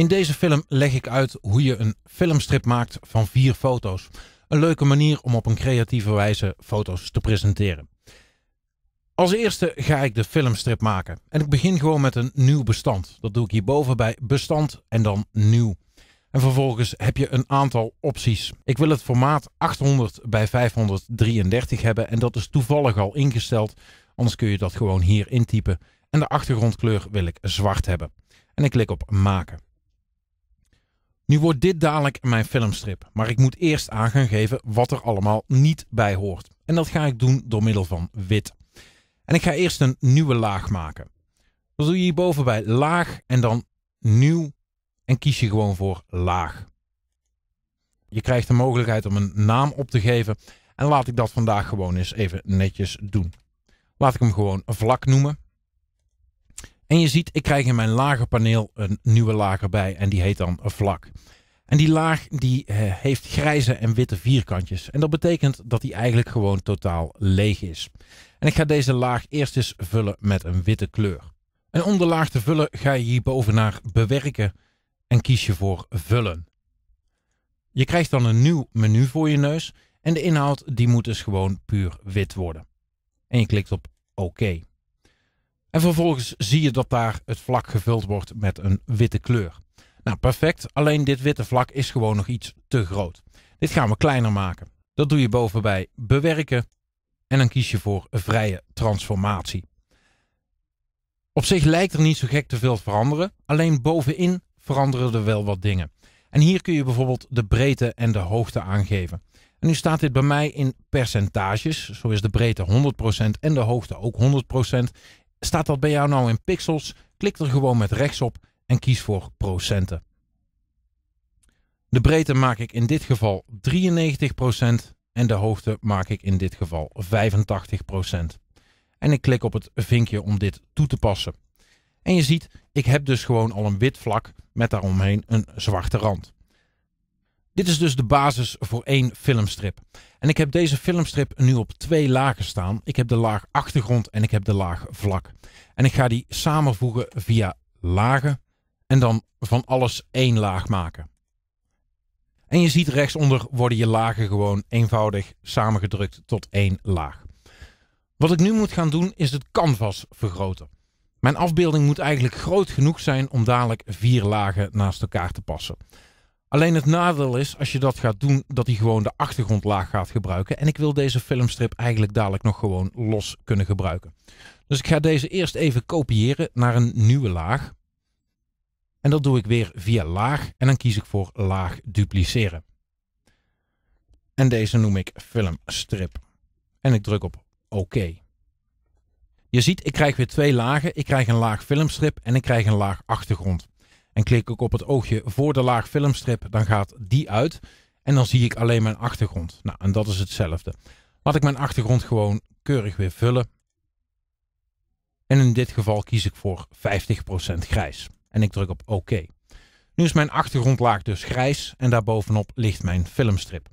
In deze film leg ik uit hoe je een filmstrip maakt van vier foto's. Een leuke manier om op een creatieve wijze foto's te presenteren. Als eerste ga ik de filmstrip maken. En ik begin gewoon met een nieuw bestand. Dat doe ik hierboven bij bestand en dan nieuw. En vervolgens heb je een aantal opties. Ik wil het formaat 800 bij 533 hebben en dat is toevallig al ingesteld. Anders kun je dat gewoon hier intypen. En de achtergrondkleur wil ik zwart hebben. En ik klik op maken. Nu wordt dit dadelijk mijn filmstrip, maar ik moet eerst aan gaan geven wat er allemaal niet bij hoort. En dat ga ik doen door middel van wit. En ik ga eerst een nieuwe laag maken. Dat doe je hierboven bij laag en dan nieuw en kies je gewoon voor laag. Je krijgt de mogelijkheid om een naam op te geven en laat ik dat vandaag gewoon eens even netjes doen. Laat ik hem gewoon vlak noemen en je ziet, ik krijg in mijn lagerpaneel een nieuwe lager bij en die heet dan een vlak. En die laag die eh, heeft grijze en witte vierkantjes. En dat betekent dat die eigenlijk gewoon totaal leeg is. En ik ga deze laag eerst eens vullen met een witte kleur. En om de laag te vullen ga je hierboven naar bewerken en kies je voor vullen. Je krijgt dan een nieuw menu voor je neus en de inhoud die moet dus gewoon puur wit worden. En je klikt op oké. En vervolgens zie je dat daar het vlak gevuld wordt met een witte kleur. Nou, perfect. Alleen dit witte vlak is gewoon nog iets te groot. Dit gaan we kleiner maken. Dat doe je bovenbij bewerken. En dan kies je voor vrije transformatie. Op zich lijkt er niet zo gek te veel te veranderen. Alleen bovenin veranderen er wel wat dingen. En hier kun je bijvoorbeeld de breedte en de hoogte aangeven. En nu staat dit bij mij in percentages. Zo is de breedte 100% en de hoogte ook 100%. Staat dat bij jou nou in pixels? Klik er gewoon met rechts op en kies voor procenten. De breedte maak ik in dit geval 93% en de hoogte maak ik in dit geval 85%. En ik klik op het vinkje om dit toe te passen. En je ziet, ik heb dus gewoon al een wit vlak met daaromheen een zwarte rand. Dit is dus de basis voor één filmstrip. En ik heb deze filmstrip nu op twee lagen staan. Ik heb de laag achtergrond en ik heb de laag vlak. En ik ga die samenvoegen via lagen en dan van alles één laag maken. En je ziet rechtsonder worden je lagen gewoon eenvoudig samengedrukt tot één laag. Wat ik nu moet gaan doen is het canvas vergroten. Mijn afbeelding moet eigenlijk groot genoeg zijn om dadelijk vier lagen naast elkaar te passen. Alleen het nadeel is, als je dat gaat doen, dat hij gewoon de achtergrondlaag gaat gebruiken. En ik wil deze filmstrip eigenlijk dadelijk nog gewoon los kunnen gebruiken. Dus ik ga deze eerst even kopiëren naar een nieuwe laag. En dat doe ik weer via laag en dan kies ik voor laag dupliceren. En deze noem ik filmstrip. En ik druk op OK. Je ziet, ik krijg weer twee lagen. Ik krijg een laag filmstrip en ik krijg een laag achtergrond. En klik ik op het oogje voor de laag filmstrip, dan gaat die uit. En dan zie ik alleen mijn achtergrond. Nou, en dat is hetzelfde. Laat ik mijn achtergrond gewoon keurig weer vullen. En in dit geval kies ik voor 50% grijs. En ik druk op OK. Nu is mijn achtergrondlaag dus grijs en daarbovenop ligt mijn filmstrip.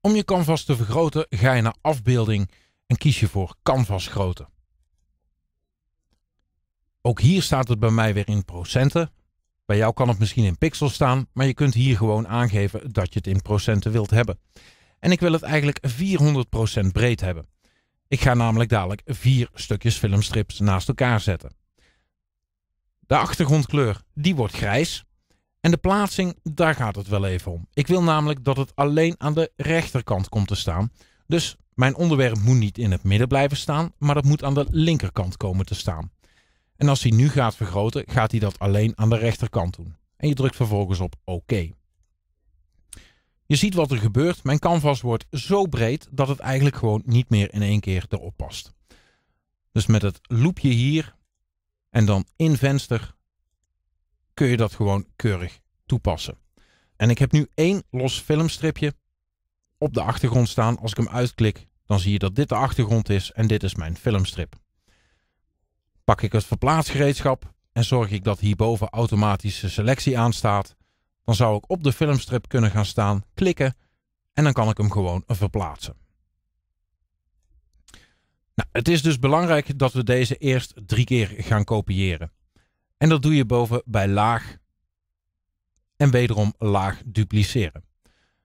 Om je canvas te vergroten ga je naar afbeelding en kies je voor canvas grootte. Ook hier staat het bij mij weer in procenten, bij jou kan het misschien in pixels staan, maar je kunt hier gewoon aangeven dat je het in procenten wilt hebben. En ik wil het eigenlijk 400% breed hebben. Ik ga namelijk dadelijk vier stukjes filmstrips naast elkaar zetten. De achtergrondkleur, die wordt grijs. En de plaatsing, daar gaat het wel even om. Ik wil namelijk dat het alleen aan de rechterkant komt te staan. Dus mijn onderwerp moet niet in het midden blijven staan, maar dat moet aan de linkerkant komen te staan. En als hij nu gaat vergroten, gaat hij dat alleen aan de rechterkant doen. En je drukt vervolgens op OK. Je ziet wat er gebeurt. Mijn canvas wordt zo breed dat het eigenlijk gewoon niet meer in één keer erop past. Dus met het loopje hier en dan in venster kun je dat gewoon keurig toepassen. En ik heb nu één los filmstripje op de achtergrond staan. Als ik hem uitklik, dan zie je dat dit de achtergrond is en dit is mijn filmstrip. Pak ik het verplaatsgereedschap en zorg ik dat hierboven automatische selectie aanstaat, dan zou ik op de filmstrip kunnen gaan staan, klikken en dan kan ik hem gewoon verplaatsen. Nou, het is dus belangrijk dat we deze eerst drie keer gaan kopiëren. En dat doe je boven bij laag en wederom laag dupliceren.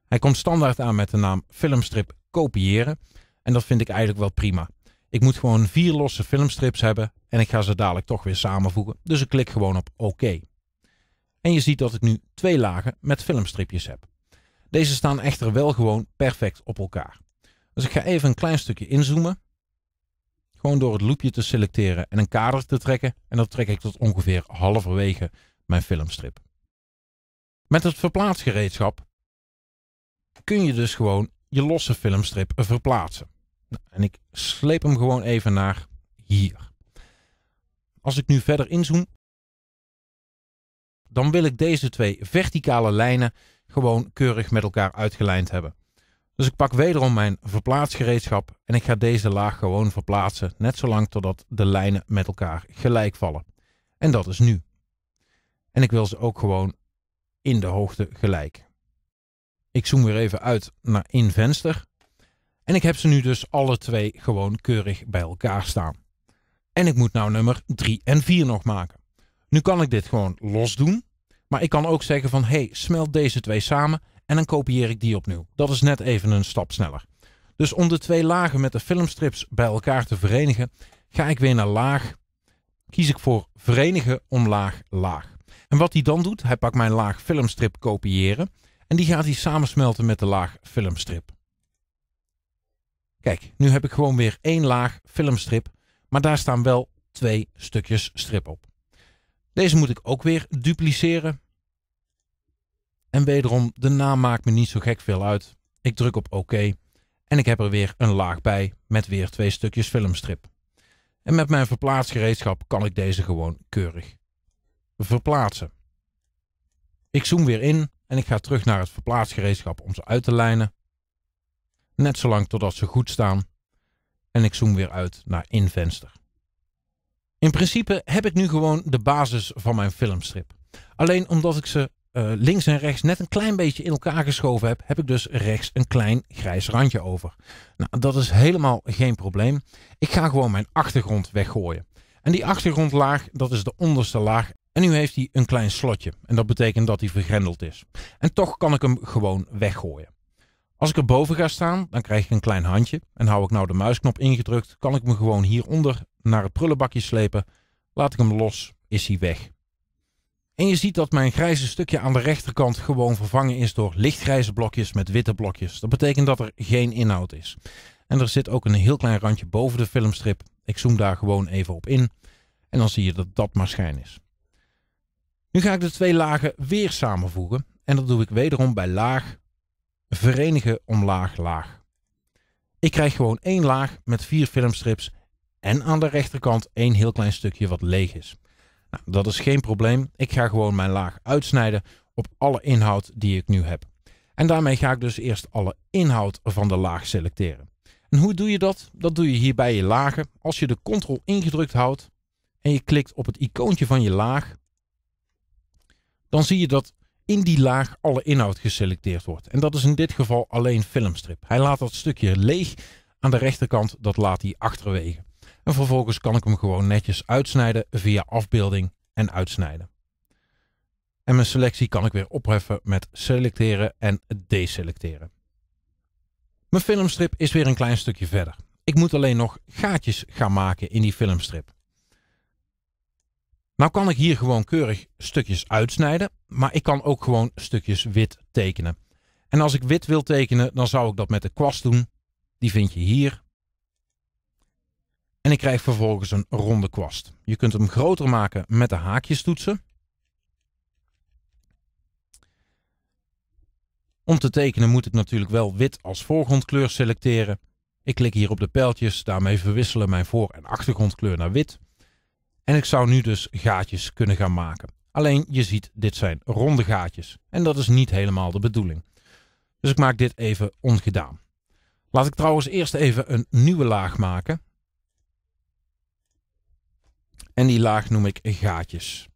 Hij komt standaard aan met de naam filmstrip kopiëren en dat vind ik eigenlijk wel prima. Ik moet gewoon vier losse filmstrips hebben en ik ga ze dadelijk toch weer samenvoegen. Dus ik klik gewoon op OK. En je ziet dat ik nu twee lagen met filmstripjes heb. Deze staan echter wel gewoon perfect op elkaar. Dus ik ga even een klein stukje inzoomen. Gewoon door het loepje te selecteren en een kader te trekken. En dat trek ik tot ongeveer halverwege mijn filmstrip. Met het verplaatsgereedschap kun je dus gewoon je losse filmstrip verplaatsen en ik sleep hem gewoon even naar hier. Als ik nu verder inzoom, dan wil ik deze twee verticale lijnen gewoon keurig met elkaar uitgelijnd hebben. Dus ik pak wederom mijn verplaatsgereedschap en ik ga deze laag gewoon verplaatsen, net zolang totdat de lijnen met elkaar gelijk vallen. En dat is nu. En ik wil ze ook gewoon in de hoogte gelijk. Ik zoom weer even uit naar venster. En ik heb ze nu dus alle twee gewoon keurig bij elkaar staan. En ik moet nou nummer 3 en 4 nog maken. Nu kan ik dit gewoon los doen. Maar ik kan ook zeggen van, hey, smelt deze twee samen en dan kopieer ik die opnieuw. Dat is net even een stap sneller. Dus om de twee lagen met de filmstrips bij elkaar te verenigen, ga ik weer naar laag. Kies ik voor verenigen omlaag laag. En wat hij dan doet, hij pakt mijn laag filmstrip kopiëren en die gaat hij samensmelten met de laag filmstrip. Kijk, nu heb ik gewoon weer één laag filmstrip, maar daar staan wel twee stukjes strip op. Deze moet ik ook weer dupliceren. En wederom, de naam maakt me niet zo gek veel uit. Ik druk op OK en ik heb er weer een laag bij met weer twee stukjes filmstrip. En met mijn verplaatsgereedschap kan ik deze gewoon keurig verplaatsen. Ik zoom weer in en ik ga terug naar het verplaatsgereedschap om ze uit te lijnen. Net zolang totdat ze goed staan. En ik zoom weer uit naar invenster. In principe heb ik nu gewoon de basis van mijn filmstrip. Alleen omdat ik ze eh, links en rechts net een klein beetje in elkaar geschoven heb, heb ik dus rechts een klein grijs randje over. Nou, dat is helemaal geen probleem. Ik ga gewoon mijn achtergrond weggooien. En die achtergrondlaag, dat is de onderste laag. En nu heeft hij een klein slotje. En dat betekent dat hij vergrendeld is. En toch kan ik hem gewoon weggooien. Als ik erboven ga staan, dan krijg ik een klein handje. En hou ik nou de muisknop ingedrukt, kan ik me gewoon hieronder naar het prullenbakje slepen. Laat ik hem los, is hij weg. En je ziet dat mijn grijze stukje aan de rechterkant gewoon vervangen is door lichtgrijze blokjes met witte blokjes. Dat betekent dat er geen inhoud is. En er zit ook een heel klein randje boven de filmstrip. Ik zoom daar gewoon even op in. En dan zie je dat dat maar schijn is. Nu ga ik de twee lagen weer samenvoegen. En dat doe ik wederom bij laag, verenigen omlaag laag. Ik krijg gewoon één laag met vier filmstrips en aan de rechterkant één heel klein stukje wat leeg is. Nou, dat is geen probleem. Ik ga gewoon mijn laag uitsnijden op alle inhoud die ik nu heb. En daarmee ga ik dus eerst alle inhoud van de laag selecteren. En hoe doe je dat? Dat doe je hier bij je lagen. Als je de Ctrl ingedrukt houdt en je klikt op het icoontje van je laag, dan zie je dat in die laag alle inhoud geselecteerd wordt. En dat is in dit geval alleen filmstrip. Hij laat dat stukje leeg aan de rechterkant, dat laat hij achterwege. En vervolgens kan ik hem gewoon netjes uitsnijden via afbeelding en uitsnijden. En mijn selectie kan ik weer opheffen met selecteren en deselecteren. Mijn filmstrip is weer een klein stukje verder. Ik moet alleen nog gaatjes gaan maken in die filmstrip. Nou kan ik hier gewoon keurig stukjes uitsnijden, maar ik kan ook gewoon stukjes wit tekenen. En als ik wit wil tekenen, dan zou ik dat met de kwast doen. Die vind je hier. En ik krijg vervolgens een ronde kwast. Je kunt hem groter maken met de haakjes toetsen. Om te tekenen moet ik natuurlijk wel wit als voorgrondkleur selecteren. Ik klik hier op de pijltjes, daarmee verwisselen mijn voor- en achtergrondkleur naar wit. En ik zou nu dus gaatjes kunnen gaan maken. Alleen je ziet, dit zijn ronde gaatjes. En dat is niet helemaal de bedoeling. Dus ik maak dit even ongedaan. Laat ik trouwens eerst even een nieuwe laag maken. En die laag noem ik gaatjes.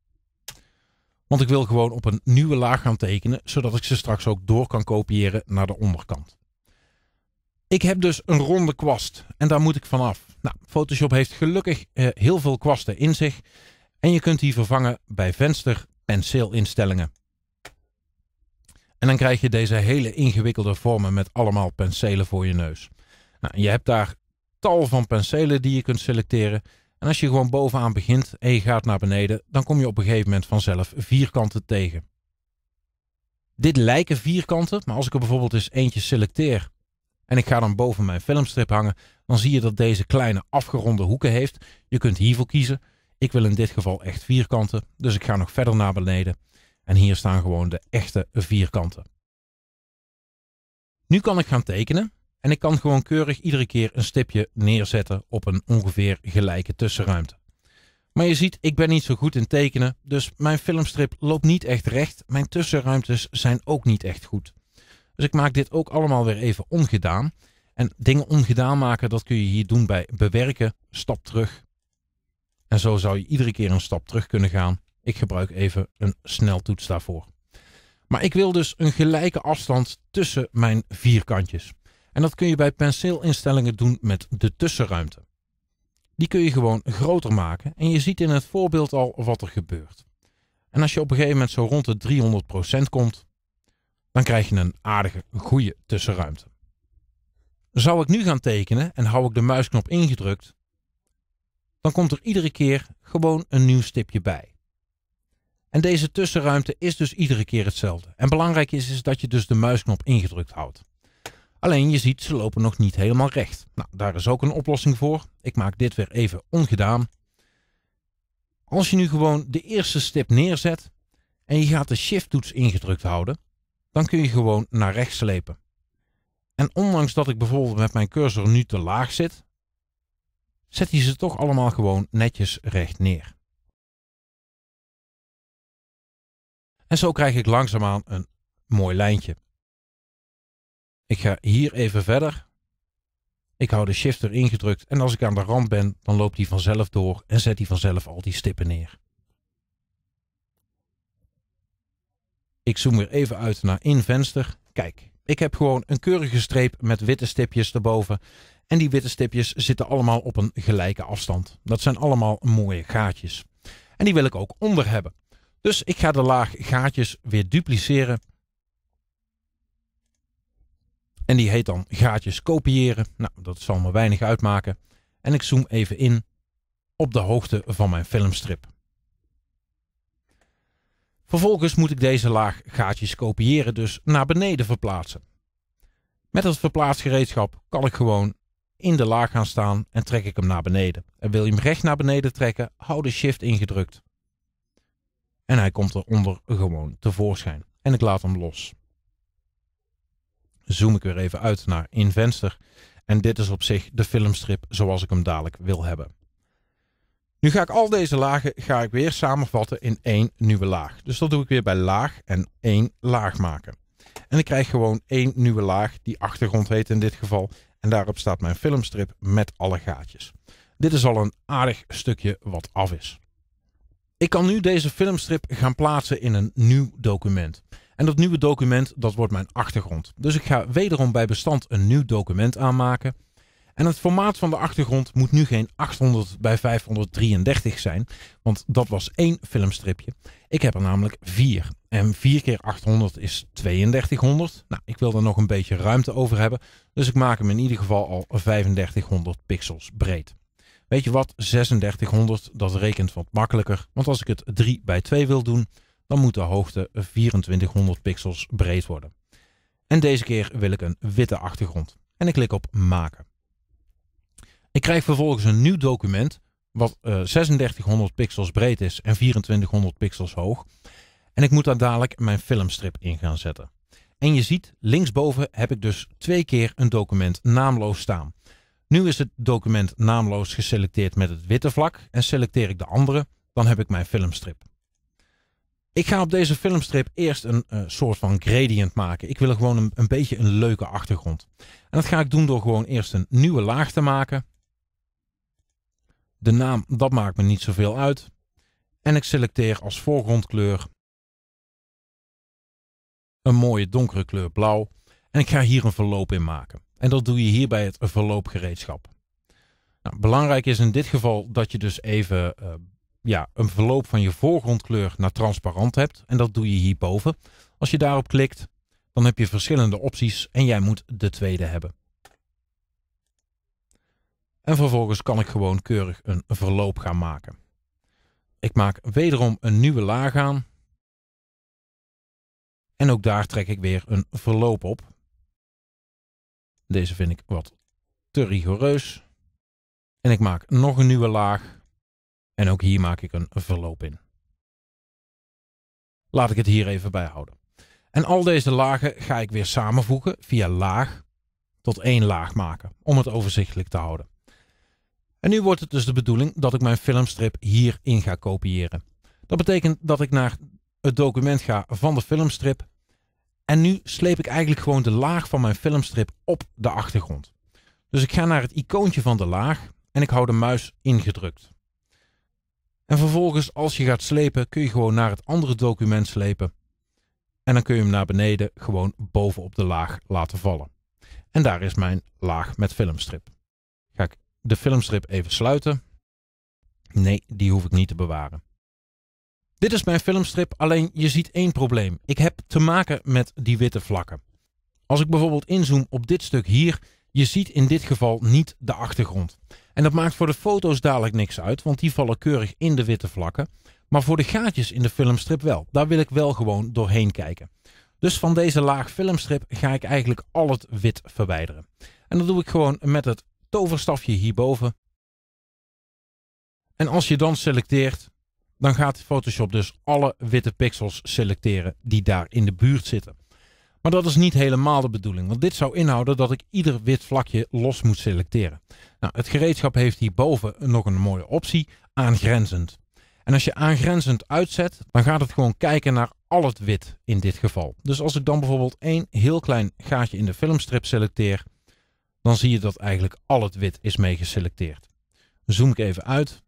Want ik wil gewoon op een nieuwe laag gaan tekenen, zodat ik ze straks ook door kan kopiëren naar de onderkant. Ik heb dus een ronde kwast en daar moet ik vanaf. Nou, Photoshop heeft gelukkig eh, heel veel kwasten in zich en je kunt die vervangen bij venster penseelinstellingen. En dan krijg je deze hele ingewikkelde vormen met allemaal penselen voor je neus. Nou, je hebt daar tal van penselen die je kunt selecteren. En als je gewoon bovenaan begint en je gaat naar beneden, dan kom je op een gegeven moment vanzelf vierkanten tegen. Dit lijken vierkanten, maar als ik er bijvoorbeeld eens eentje selecteer en ik ga dan boven mijn filmstrip hangen, dan zie je dat deze kleine afgeronde hoeken heeft. Je kunt hiervoor kiezen. Ik wil in dit geval echt vierkanten, dus ik ga nog verder naar beneden. En hier staan gewoon de echte vierkanten. Nu kan ik gaan tekenen en ik kan gewoon keurig iedere keer een stipje neerzetten op een ongeveer gelijke tussenruimte. Maar je ziet, ik ben niet zo goed in tekenen, dus mijn filmstrip loopt niet echt recht. Mijn tussenruimtes zijn ook niet echt goed. Dus ik maak dit ook allemaal weer even ongedaan. En dingen ongedaan maken, dat kun je hier doen bij bewerken, stap terug. En zo zou je iedere keer een stap terug kunnen gaan. Ik gebruik even een sneltoets daarvoor. Maar ik wil dus een gelijke afstand tussen mijn vierkantjes. En dat kun je bij penseelinstellingen doen met de tussenruimte. Die kun je gewoon groter maken en je ziet in het voorbeeld al wat er gebeurt. En als je op een gegeven moment zo rond de 300% komt, dan krijg je een aardige, goede tussenruimte. Zou ik nu gaan tekenen en hou ik de muisknop ingedrukt, dan komt er iedere keer gewoon een nieuw stipje bij. En deze tussenruimte is dus iedere keer hetzelfde. En belangrijk is, is dat je dus de muisknop ingedrukt houdt. Alleen je ziet, ze lopen nog niet helemaal recht. Nou, daar is ook een oplossing voor. Ik maak dit weer even ongedaan. Als je nu gewoon de eerste stip neerzet en je gaat de shift toets ingedrukt houden, dan kun je gewoon naar rechts slepen. En ondanks dat ik bijvoorbeeld met mijn cursor nu te laag zit, zet hij ze toch allemaal gewoon netjes recht neer. En zo krijg ik langzaamaan een mooi lijntje. Ik ga hier even verder. Ik hou de shifter ingedrukt en als ik aan de rand ben, dan loopt hij vanzelf door en zet hij vanzelf al die stippen neer. Ik zoom weer even uit naar invenster. Kijk, ik heb gewoon een keurige streep met witte stipjes erboven. En die witte stipjes zitten allemaal op een gelijke afstand. Dat zijn allemaal mooie gaatjes. En die wil ik ook onder hebben. Dus ik ga de laag gaatjes weer dupliceren. En die heet dan gaatjes kopiëren. Nou, dat zal me weinig uitmaken. En ik zoom even in op de hoogte van mijn filmstrip. Vervolgens moet ik deze laag gaatjes kopiëren, dus naar beneden verplaatsen. Met het verplaatsgereedschap kan ik gewoon in de laag gaan staan en trek ik hem naar beneden. En wil je hem recht naar beneden trekken, hou de shift ingedrukt. En hij komt eronder gewoon tevoorschijn. En ik laat hem los. Zoom ik weer even uit naar Invenster. En dit is op zich de filmstrip zoals ik hem dadelijk wil hebben. Nu ga ik al deze lagen ga ik weer samenvatten in één nieuwe laag. Dus dat doe ik weer bij laag en één laag maken. En ik krijg gewoon één nieuwe laag, die achtergrond heet in dit geval. En daarop staat mijn filmstrip met alle gaatjes. Dit is al een aardig stukje wat af is. Ik kan nu deze filmstrip gaan plaatsen in een nieuw document. En dat nieuwe document, dat wordt mijn achtergrond. Dus ik ga wederom bij bestand een nieuw document aanmaken. En het formaat van de achtergrond moet nu geen 800 bij 533 zijn, want dat was één filmstripje. Ik heb er namelijk vier. En 4 keer 800 is 3200. Nou, ik wil er nog een beetje ruimte over hebben, dus ik maak hem in ieder geval al 3500 pixels breed. Weet je wat, 3600, dat rekent wat makkelijker, want als ik het 3 bij 2 wil doen, dan moet de hoogte 2400 pixels breed worden. En deze keer wil ik een witte achtergrond. En ik klik op maken. Ik krijg vervolgens een nieuw document, wat 3600 eh, pixels breed is en 2400 pixels hoog. En ik moet daar dadelijk mijn filmstrip in gaan zetten. En je ziet, linksboven heb ik dus twee keer een document naamloos staan. Nu is het document naamloos geselecteerd met het witte vlak en selecteer ik de andere, dan heb ik mijn filmstrip. Ik ga op deze filmstrip eerst een eh, soort van gradient maken. Ik wil gewoon een, een beetje een leuke achtergrond. En dat ga ik doen door gewoon eerst een nieuwe laag te maken. De naam, dat maakt me niet zoveel uit. En ik selecteer als voorgrondkleur een mooie donkere kleur blauw. En ik ga hier een verloop in maken. En dat doe je hier bij het verloopgereedschap. Nou, belangrijk is in dit geval dat je dus even eh, ja, een verloop van je voorgrondkleur naar transparant hebt. En dat doe je hierboven. Als je daarop klikt, dan heb je verschillende opties en jij moet de tweede hebben. En vervolgens kan ik gewoon keurig een verloop gaan maken. Ik maak wederom een nieuwe laag aan. En ook daar trek ik weer een verloop op. Deze vind ik wat te rigoureus. En ik maak nog een nieuwe laag. En ook hier maak ik een verloop in. Laat ik het hier even bij houden. En al deze lagen ga ik weer samenvoegen via laag tot één laag maken om het overzichtelijk te houden. En nu wordt het dus de bedoeling dat ik mijn filmstrip hierin ga kopiëren. Dat betekent dat ik naar het document ga van de filmstrip. En nu sleep ik eigenlijk gewoon de laag van mijn filmstrip op de achtergrond. Dus ik ga naar het icoontje van de laag en ik hou de muis ingedrukt. En vervolgens, als je gaat slepen, kun je gewoon naar het andere document slepen. En dan kun je hem naar beneden gewoon bovenop de laag laten vallen. En daar is mijn laag met filmstrip. Ga ik de filmstrip even sluiten. Nee, die hoef ik niet te bewaren. Dit is mijn filmstrip, alleen je ziet één probleem. Ik heb te maken met die witte vlakken. Als ik bijvoorbeeld inzoom op dit stuk hier, je ziet in dit geval niet de achtergrond. En dat maakt voor de foto's dadelijk niks uit, want die vallen keurig in de witte vlakken. Maar voor de gaatjes in de filmstrip wel. Daar wil ik wel gewoon doorheen kijken. Dus van deze laag filmstrip ga ik eigenlijk al het wit verwijderen. En dat doe ik gewoon met het toverstafje hierboven. En als je dan selecteert, dan gaat Photoshop dus alle witte pixels selecteren die daar in de buurt zitten. Maar dat is niet helemaal de bedoeling, want dit zou inhouden dat ik ieder wit vlakje los moet selecteren. Nou, het gereedschap heeft hierboven nog een mooie optie, aangrenzend. En als je aangrenzend uitzet, dan gaat het gewoon kijken naar al het wit in dit geval. Dus als ik dan bijvoorbeeld één heel klein gaatje in de filmstrip selecteer, dan zie je dat eigenlijk al het wit is meegeselecteerd. Zoom ik even uit,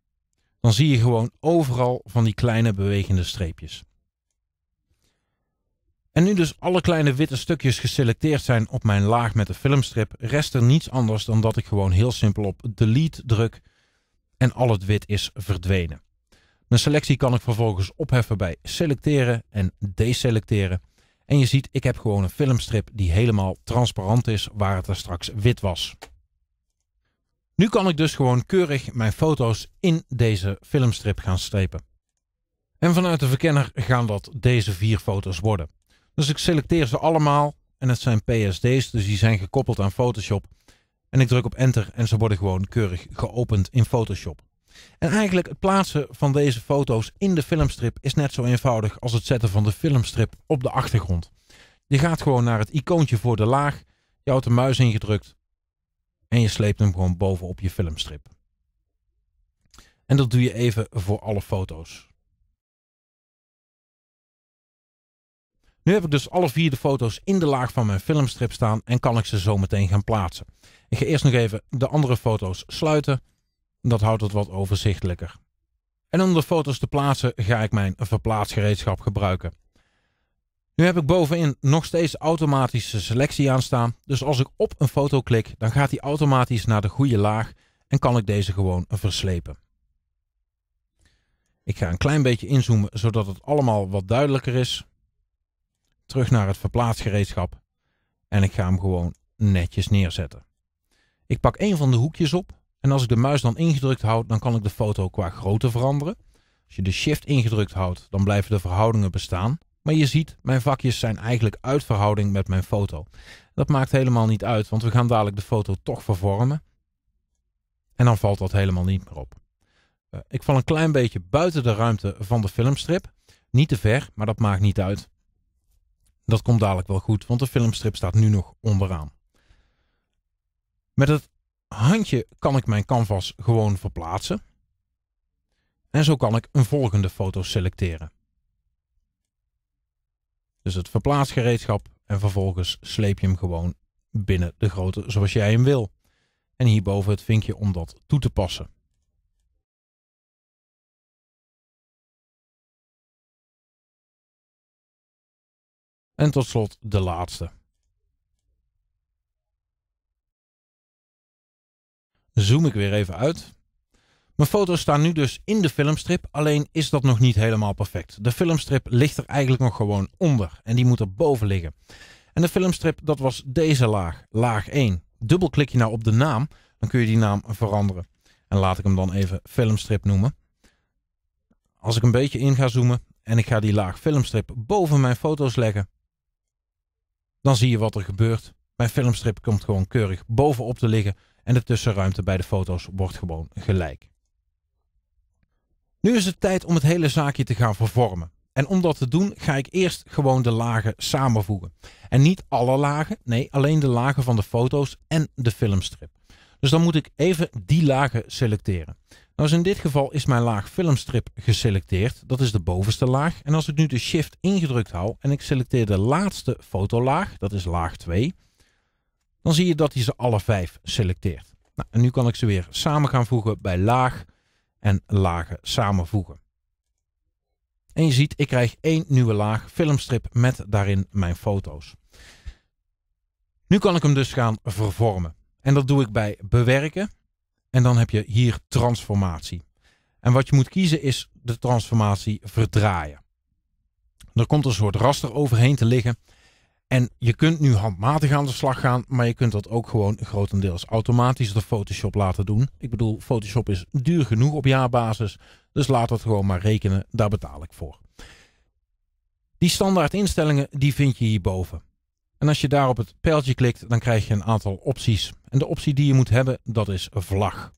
dan zie je gewoon overal van die kleine bewegende streepjes. En nu dus alle kleine witte stukjes geselecteerd zijn op mijn laag met de filmstrip, rest er niets anders dan dat ik gewoon heel simpel op delete druk en al het wit is verdwenen. Mijn selectie kan ik vervolgens opheffen bij selecteren en deselecteren. En je ziet, ik heb gewoon een filmstrip die helemaal transparant is, waar het er straks wit was. Nu kan ik dus gewoon keurig mijn foto's in deze filmstrip gaan strepen. En vanuit de verkenner gaan dat deze vier foto's worden. Dus ik selecteer ze allemaal en het zijn PSD's, dus die zijn gekoppeld aan Photoshop. En ik druk op enter en ze worden gewoon keurig geopend in Photoshop. En eigenlijk het plaatsen van deze foto's in de filmstrip is net zo eenvoudig als het zetten van de filmstrip op de achtergrond. Je gaat gewoon naar het icoontje voor de laag, je houdt de muis ingedrukt en je sleept hem gewoon bovenop je filmstrip. En dat doe je even voor alle foto's. Nu heb ik dus alle vier de foto's in de laag van mijn filmstrip staan en kan ik ze zo meteen gaan plaatsen. Ik ga eerst nog even de andere foto's sluiten dat houdt het wat overzichtelijker. En om de foto's te plaatsen ga ik mijn verplaatsgereedschap gebruiken. Nu heb ik bovenin nog steeds automatische selectie aanstaan, dus als ik op een foto klik, dan gaat die automatisch naar de goede laag en kan ik deze gewoon verslepen. Ik ga een klein beetje inzoomen, zodat het allemaal wat duidelijker is. Terug naar het verplaatsgereedschap en ik ga hem gewoon netjes neerzetten. Ik pak een van de hoekjes op en als ik de muis dan ingedrukt houd, dan kan ik de foto qua grootte veranderen. Als je de shift ingedrukt houdt, dan blijven de verhoudingen bestaan. Maar je ziet, mijn vakjes zijn eigenlijk uit verhouding met mijn foto. Dat maakt helemaal niet uit, want we gaan dadelijk de foto toch vervormen. En dan valt dat helemaal niet meer op. Eh, ik val een klein beetje buiten de ruimte van de filmstrip. Niet te ver, maar dat maakt niet uit. Dat komt dadelijk wel goed, want de filmstrip staat nu nog onderaan. Met het handje kan ik mijn canvas gewoon verplaatsen. En zo kan ik een volgende foto selecteren. Dus het verplaatsgereedschap en vervolgens sleep je hem gewoon binnen de grootte zoals jij hem wil. En hierboven het vinkje om dat toe te passen. En tot slot de laatste. zoom ik weer even uit. Mijn foto's staan nu dus in de filmstrip, alleen is dat nog niet helemaal perfect. De filmstrip ligt er eigenlijk nog gewoon onder en die moet er boven liggen. En de filmstrip, dat was deze laag, laag 1. Dubbelklik je nou op de naam, dan kun je die naam veranderen. En laat ik hem dan even filmstrip noemen. Als ik een beetje in ga zoomen en ik ga die laag filmstrip boven mijn foto's leggen, dan zie je wat er gebeurt. Mijn filmstrip komt gewoon keurig bovenop te liggen en de tussenruimte bij de foto's wordt gewoon gelijk. Nu is het tijd om het hele zaakje te gaan vervormen. En om dat te doen ga ik eerst gewoon de lagen samenvoegen. En niet alle lagen, nee, alleen de lagen van de foto's en de filmstrip. Dus dan moet ik even die lagen selecteren. Nou, dus in dit geval is mijn laag filmstrip geselecteerd. Dat is de bovenste laag. En als ik nu de shift ingedrukt hou en ik selecteer de laatste fotolaag, dat is laag 2, dan zie je dat hij ze alle vijf selecteert. Nou, en nu kan ik ze weer samen gaan voegen bij laag en lagen samenvoegen. En je ziet, ik krijg één nieuwe laag filmstrip met daarin mijn foto's. Nu kan ik hem dus gaan vervormen. En dat doe ik bij bewerken. En dan heb je hier transformatie. En wat je moet kiezen is de transformatie verdraaien. Er komt een soort raster overheen te liggen. En je kunt nu handmatig aan de slag gaan, maar je kunt dat ook gewoon grotendeels automatisch door Photoshop laten doen. Ik bedoel, Photoshop is duur genoeg op jaarbasis, dus laat dat gewoon maar rekenen, daar betaal ik voor. Die standaard instellingen, die vind je hierboven. En als je daar op het pijltje klikt, dan krijg je een aantal opties. En de optie die je moet hebben, dat is vlag.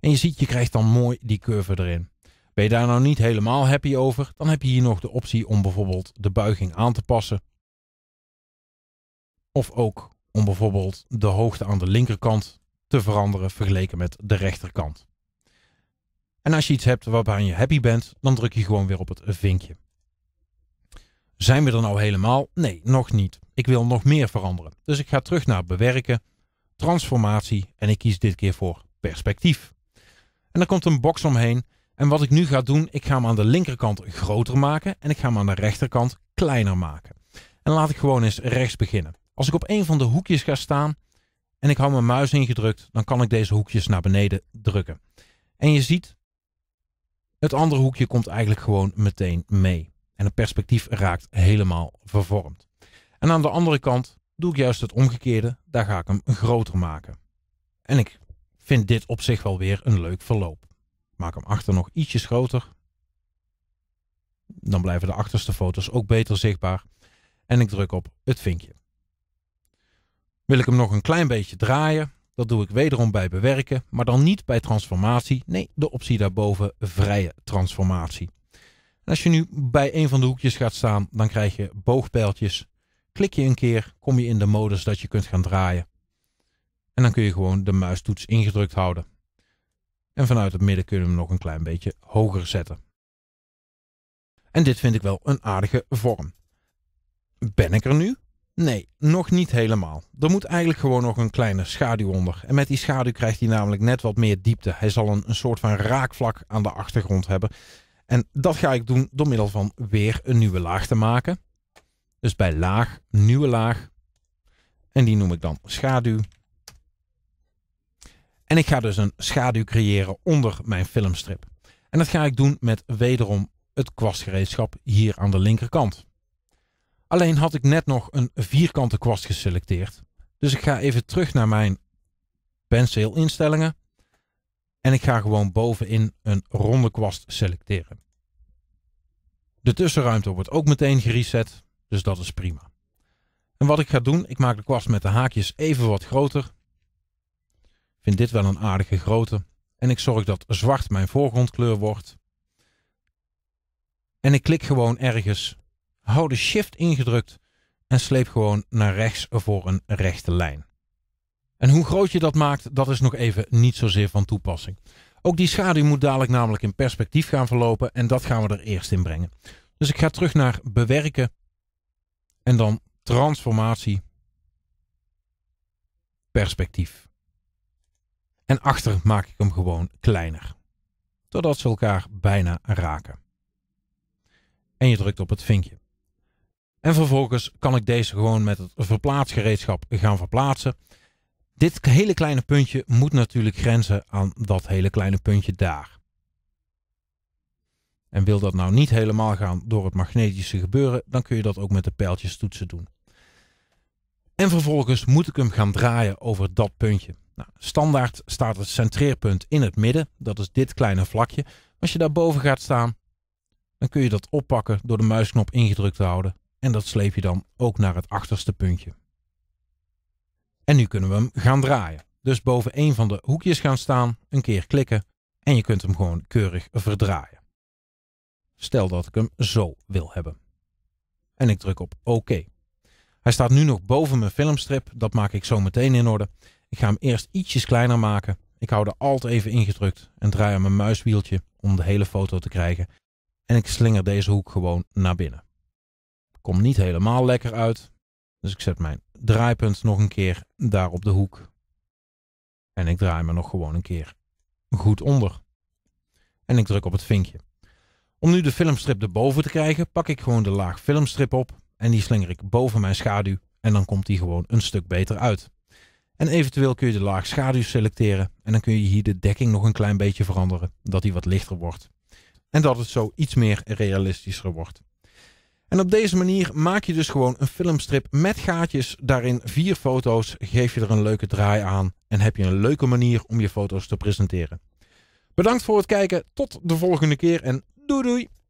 En je ziet, je krijgt dan mooi die curve erin. Ben je daar nou niet helemaal happy over, dan heb je hier nog de optie om bijvoorbeeld de buiging aan te passen of ook om bijvoorbeeld de hoogte aan de linkerkant te veranderen vergeleken met de rechterkant. En als je iets hebt waarbij je happy bent, dan druk je gewoon weer op het vinkje. Zijn we er nou helemaal? Nee, nog niet. Ik wil nog meer veranderen. Dus ik ga terug naar bewerken, transformatie en ik kies dit keer voor perspectief. En er komt een box omheen en wat ik nu ga doen, ik ga hem aan de linkerkant groter maken en ik ga hem aan de rechterkant kleiner maken. En laat ik gewoon eens rechts beginnen. Als ik op een van de hoekjes ga staan en ik hou mijn muis ingedrukt, dan kan ik deze hoekjes naar beneden drukken. En je ziet, het andere hoekje komt eigenlijk gewoon meteen mee. En het perspectief raakt helemaal vervormd. En aan de andere kant doe ik juist het omgekeerde. Daar ga ik hem groter maken. En ik vind dit op zich wel weer een leuk verloop. maak hem achter nog ietsjes groter. Dan blijven de achterste foto's ook beter zichtbaar. En ik druk op het vinkje. Wil ik hem nog een klein beetje draaien? Dat doe ik wederom bij bewerken, maar dan niet bij transformatie. Nee, de optie daarboven vrije transformatie. als je nu bij een van de hoekjes gaat staan, dan krijg je boogpijltjes. Klik je een keer, kom je in de modus dat je kunt gaan draaien. En dan kun je gewoon de muistoets ingedrukt houden. En vanuit het midden kunnen we hem nog een klein beetje hoger zetten. En dit vind ik wel een aardige vorm. Ben ik er nu? Nee, nog niet helemaal. Er moet eigenlijk gewoon nog een kleine schaduw onder. En met die schaduw krijgt hij namelijk net wat meer diepte. Hij zal een, een soort van raakvlak aan de achtergrond hebben. En dat ga ik doen door middel van weer een nieuwe laag te maken. Dus bij laag, nieuwe laag. En die noem ik dan schaduw. En ik ga dus een schaduw creëren onder mijn filmstrip. En dat ga ik doen met wederom het kwastgereedschap hier aan de linkerkant. Alleen had ik net nog een vierkante kwast geselecteerd. Dus ik ga even terug naar mijn pencil instellingen. En ik ga gewoon bovenin een ronde kwast selecteren. De tussenruimte wordt ook meteen gereset, dus dat is prima. En wat ik ga doen, ik maak de kwast met de haakjes even wat groter. Ik vind dit wel een aardige grootte. En ik zorg dat zwart mijn voorgrondkleur wordt. En ik klik gewoon ergens hou de shift ingedrukt en sleep gewoon naar rechts voor een rechte lijn. En hoe groot je dat maakt, dat is nog even niet zozeer van toepassing. Ook die schaduw moet dadelijk namelijk in perspectief gaan verlopen en dat gaan we er eerst in brengen. Dus ik ga terug naar bewerken en dan transformatie, perspectief. En achter maak ik hem gewoon kleiner, totdat ze elkaar bijna raken. En je drukt op het vinkje. En vervolgens kan ik deze gewoon met het verplaatsgereedschap gaan verplaatsen. Dit hele kleine puntje moet natuurlijk grenzen aan dat hele kleine puntje daar. En wil dat nou niet helemaal gaan door het magnetische gebeuren, dan kun je dat ook met de pijltjes toetsen doen. En vervolgens moet ik hem gaan draaien over dat puntje. Nou, standaard staat het centreerpunt in het midden, dat is dit kleine vlakje. Als je daarboven gaat staan, dan kun je dat oppakken door de muisknop ingedrukt te houden en dat sleep je dan ook naar het achterste puntje. En nu kunnen we hem gaan draaien. Dus boven een van de hoekjes gaan staan, een keer klikken en je kunt hem gewoon keurig verdraaien. Stel dat ik hem zo wil hebben. En ik druk op OK. Hij staat nu nog boven mijn filmstrip, dat maak ik zo meteen in orde. Ik ga hem eerst ietsjes kleiner maken. Ik hou de Alt even ingedrukt en draai aan mijn muiswieltje om de hele foto te krijgen. En ik slinger deze hoek gewoon naar binnen. Komt niet helemaal lekker uit. Dus ik zet mijn draaipunt nog een keer daar op de hoek. En ik draai me nog gewoon een keer goed onder. En ik druk op het vinkje. Om nu de filmstrip erboven te krijgen, pak ik gewoon de laag filmstrip op. En die slinger ik boven mijn schaduw. En dan komt die gewoon een stuk beter uit. En eventueel kun je de laag schaduw selecteren. En dan kun je hier de dekking nog een klein beetje veranderen. Dat die wat lichter wordt. En dat het zo iets meer realistischer wordt. En op deze manier maak je dus gewoon een filmstrip met gaatjes. Daarin vier foto's, geef je er een leuke draai aan en heb je een leuke manier om je foto's te presenteren. Bedankt voor het kijken, tot de volgende keer en doei doei!